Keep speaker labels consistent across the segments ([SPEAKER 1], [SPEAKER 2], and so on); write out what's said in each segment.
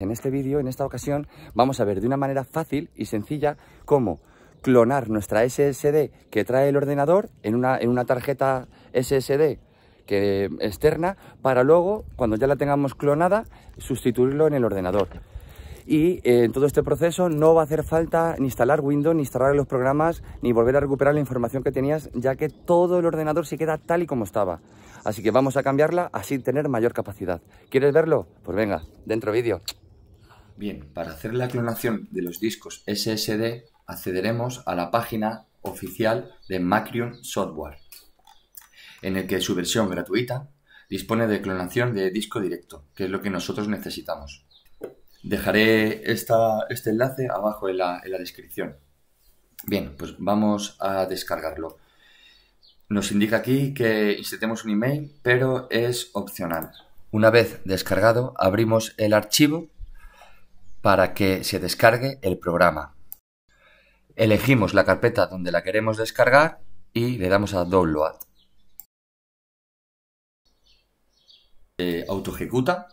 [SPEAKER 1] En este vídeo, en esta ocasión, vamos a ver de una manera fácil y sencilla cómo clonar nuestra SSD que trae el ordenador en una, en una tarjeta SSD que, externa para luego, cuando ya la tengamos clonada, sustituirlo en el ordenador. Y eh, en todo este proceso no va a hacer falta ni instalar Windows, ni instalar los programas, ni volver a recuperar la información que tenías, ya que todo el ordenador se queda tal y como estaba. Así que vamos a cambiarla, así tener mayor capacidad. ¿Quieres verlo? Pues venga, dentro vídeo. Bien, para hacer la clonación de los discos SSD, accederemos a la página oficial de Macrium Software, en el que su versión gratuita dispone de clonación de disco directo, que es lo que nosotros necesitamos. Dejaré esta, este enlace abajo en la, en la descripción. Bien, pues vamos a descargarlo. Nos indica aquí que insertemos un email, pero es opcional. Una vez descargado, abrimos el archivo para que se descargue el programa. Elegimos la carpeta donde la queremos descargar y le damos a Download. Eh, auto ejecuta.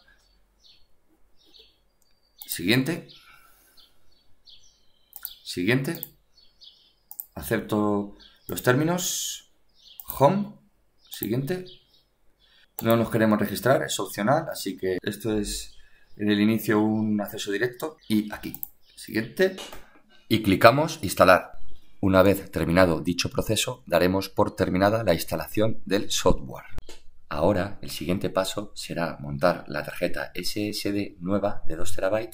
[SPEAKER 1] Siguiente. Siguiente. Acepto los términos. Home. Siguiente. No nos queremos registrar, es opcional, así que esto es en el inicio un acceso directo y aquí, siguiente, y clicamos instalar. Una vez terminado dicho proceso, daremos por terminada la instalación del software. Ahora, el siguiente paso será montar la tarjeta SSD nueva de 2 TB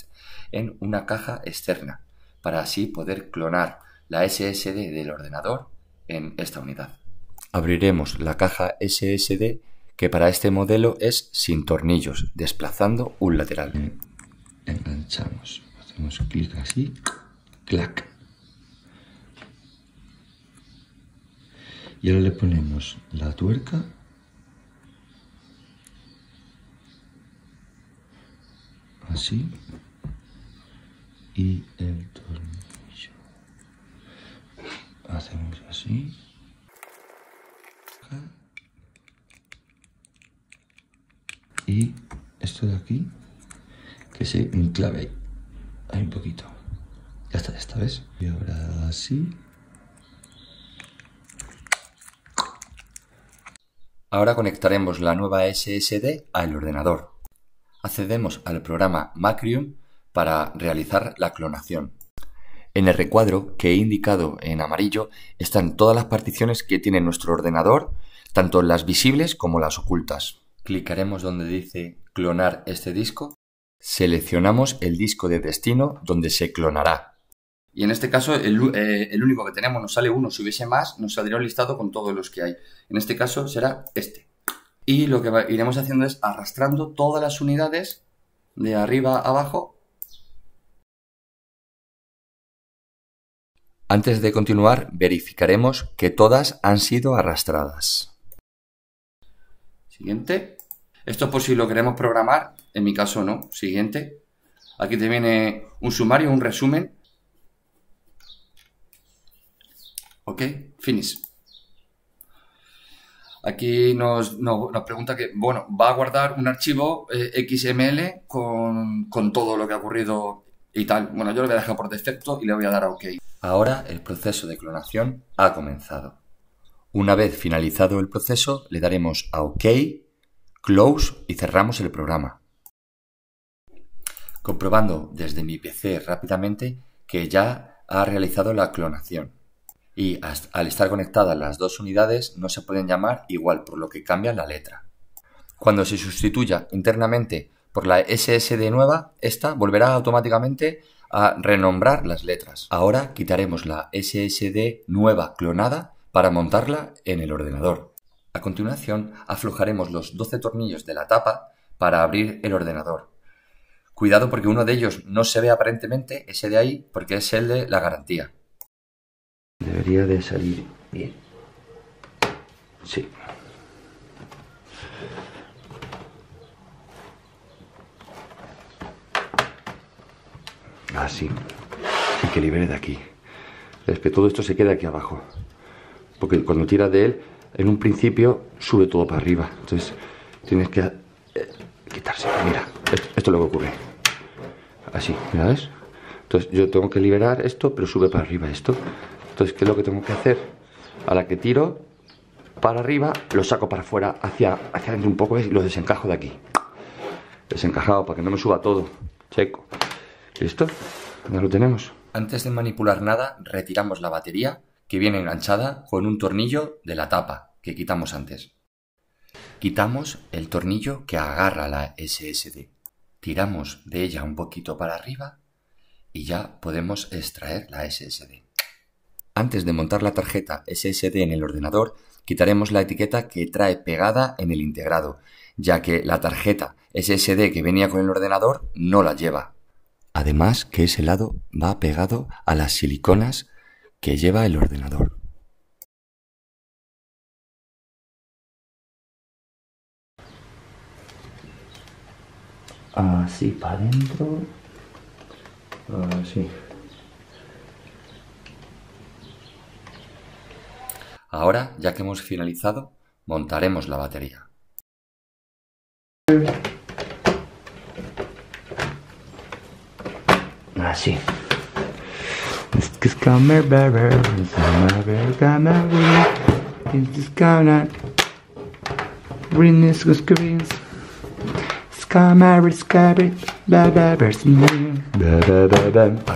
[SPEAKER 1] en una caja externa, para así poder clonar la SSD del ordenador en esta unidad. Abriremos la caja SSD que para este modelo es sin tornillos, desplazando un lateral. Enganchamos, hacemos clic así, clac. Y ahora le ponemos la tuerca así y el tornillo hacemos así y esto de aquí que se enclave ahí, un poquito. Ya está, ya está, ¿ves? Y ahora así. Ahora conectaremos la nueva SSD al ordenador. Accedemos al programa Macrium para realizar la clonación. En el recuadro que he indicado en amarillo están todas las particiones que tiene nuestro ordenador, tanto las visibles como las ocultas clicaremos donde dice clonar este disco, seleccionamos el disco de destino donde se clonará. Y en este caso, eh, el, único que tenemos nos sale uno. Si hubiese más, nos saldría un listado con todos los que hay. En este caso será este. Y lo que iremos haciendo es arrastrando todas las unidades
[SPEAKER 2] de arriba
[SPEAKER 1] a abajo. Antes de continuar, verificaremos que todas han sido arrastradas. Siguiente. Esto es por si lo queremos programar. En mi caso no. Siguiente. Aquí te viene un sumario, un resumen. Ok, finish. Aquí nos, pregunta que, bueno, va a guardar un archivo eh, XML con, con todo lo que ha ocurrido y tal. Bueno, yo lo voy a dejar por defecto y le voy a dar a OK. Ahora el proceso de clonación ha comenzado. Una vez finalizado el proceso, le daremos a OK, Close y cerramos el programa. Comprobando desde mi PC rápidamente que ya ha realizado la clonación. Y al estar conectadas las dos unidades no se pueden llamar igual, por lo que cambia la letra. Cuando se sustituya internamente por la SSD nueva, esta volverá automáticamente a renombrar las letras. Ahora quitaremos la SSD nueva clonada para montarla en el ordenador. A continuación aflojaremos los 12 tornillos de la tapa para abrir el ordenador. Cuidado porque uno de ellos no se ve aparentemente, ese de ahí, porque es el de la garantía. Debería de salir bien. Sí. Así. Ah, y que libere de aquí. Es que todo esto se queda aquí abajo porque cuando tira de él, en un principio sube todo para arriba. Entonces tienes que quitárselo. Eh, quitarse. Mira, esto, es lo que ocurre. Así, ¿ves? Entonces yo tengo que liberar esto, pero sube para arriba esto. Entonces, ¿qué es lo que tengo que hacer? A la que tiro para arriba, lo saco para afuera, hacia, hacia adentro un poco y lo desencajo de aquí. Desencajado, para que no me suba todo. Checo. ¿Listo? Ya lo tenemos. Antes de manipular nada, retiramos la batería que viene enganchada con un tornillo de la tapa que quitamos antes. Quitamos el tornillo que agarra la SSD, tiramos de ella un poquito para arriba y ya podemos extraer la SSD. Antes de montar la tarjeta SSD en el ordenador, quitaremos la etiqueta que trae pegada en el integrado, ya que la tarjeta SSD que venía con el ordenador no la lleva. Además que ese lado va pegado a las siliconas que lleva el ordenador. Así para adentro. Ahora, ya que hemos finalizado, montaremos la batería. Así. A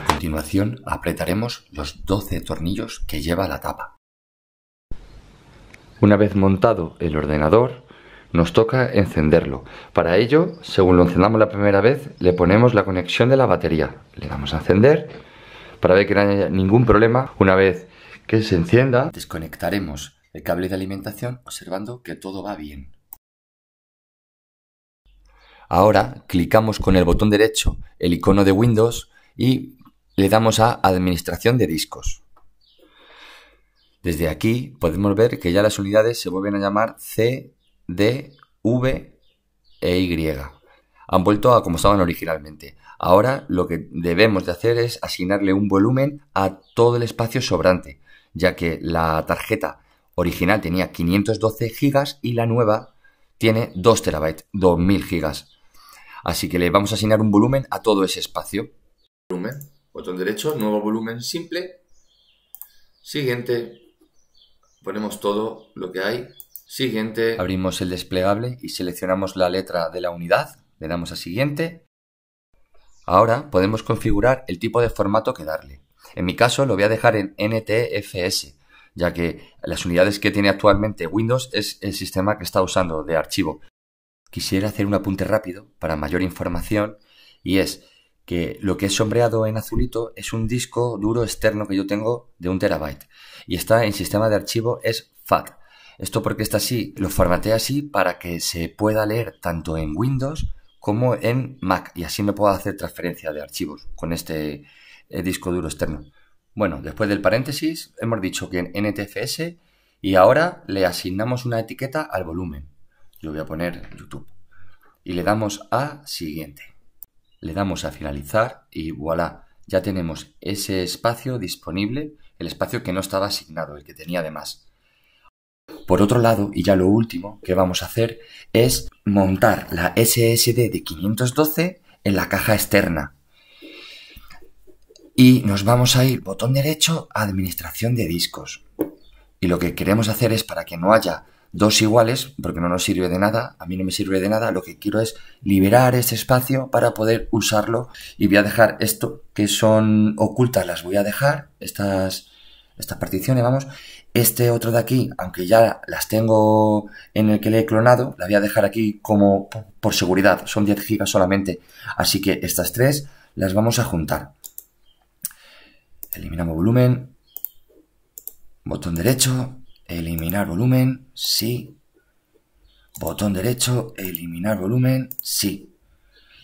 [SPEAKER 1] continuación apretaremos los 12 tornillos que lleva la tapa. Una vez montado el ordenador, nos toca encenderlo. Para ello, según lo encendamos la primera vez, le ponemos la conexión de la batería. Le damos a encender para ver que no haya ningún problema una vez que se encienda. Desconectaremos el cable de alimentación observando que todo va bien. Ahora clicamos con el botón derecho el icono de Windows y le damos a Administración de discos. Desde aquí podemos ver que ya las unidades se vuelven a llamar C, D, V e Y han vuelto a como estaban originalmente. Ahora lo que debemos de hacer es asignarle un volumen a todo el espacio sobrante, ya que la tarjeta original tenía 512 gigas y la nueva tiene 2 terabytes, 2000 gigas Así que le vamos a asignar un volumen a todo ese espacio. Volumen, botón derecho, nuevo volumen simple. Siguiente. Ponemos todo lo que hay. Siguiente. Abrimos el desplegable y seleccionamos la letra de la unidad, le damos a siguiente. Ahora podemos configurar el tipo de formato que darle. En mi caso lo voy a dejar en NTFS, ya que las unidades que tiene actualmente Windows es el sistema que está usando de archivo. Quisiera hacer un apunte rápido para mayor información y es que lo que es sombreado en azulito es un disco duro externo que yo tengo de un terabyte y está en sistema de archivo es FAT. Esto porque está así, lo formateé así para que se pueda leer tanto en Windows como en Mac y así me puedo hacer transferencia de archivos con este eh, disco duro externo. Bueno, después del paréntesis hemos dicho que en NTFS y ahora le asignamos una etiqueta al volumen. Yo voy a poner YouTube y le damos a siguiente. Le damos a finalizar y voilà, ya tenemos ese espacio disponible, el espacio que no estaba asignado, el que tenía además. Por otro lado, y ya lo último que vamos a hacer es montar la SSD de 512 en la caja externa. Y nos vamos a ir botón derecho a administración de discos. Y lo que queremos hacer es para que no haya dos iguales, porque no nos sirve de nada, a mí no me sirve de nada, lo que quiero es liberar ese espacio para poder usarlo y voy a dejar esto que son ocultas, las voy a dejar, estas, estas particiones, vamos, este otro de aquí, aunque ya las tengo en el que le he clonado, la voy a dejar aquí como por seguridad. Son 10 gigas solamente. Así que estas tres las vamos a juntar. Eliminamos volumen. Botón derecho. Eliminar volumen. Sí. Botón derecho. Eliminar volumen. Sí.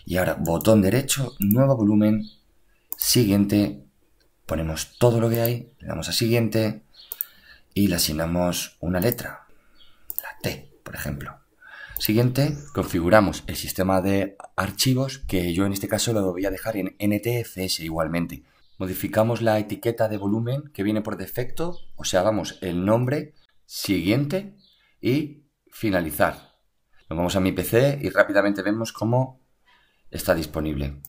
[SPEAKER 1] Y ahora botón derecho. Nuevo volumen. Siguiente. Ponemos todo lo que hay. Le damos a siguiente y le asignamos una letra, la T, por ejemplo. Siguiente, configuramos el sistema de archivos que yo en este caso lo voy a dejar en NTFS igualmente. Modificamos la etiqueta de volumen que viene por defecto, o sea, vamos, el nombre, siguiente y finalizar. Nos vamos a mi PC y rápidamente vemos cómo está disponible.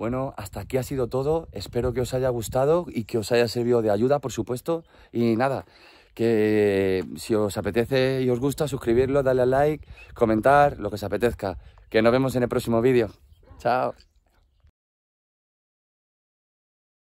[SPEAKER 1] Bueno, hasta aquí ha sido todo. Espero que os haya gustado y que os haya servido de ayuda, por supuesto. Y nada, que si os apetece y os gusta, suscribirlo, darle a like, comentar, lo que os apetezca. Que nos vemos en el próximo vídeo. Chao.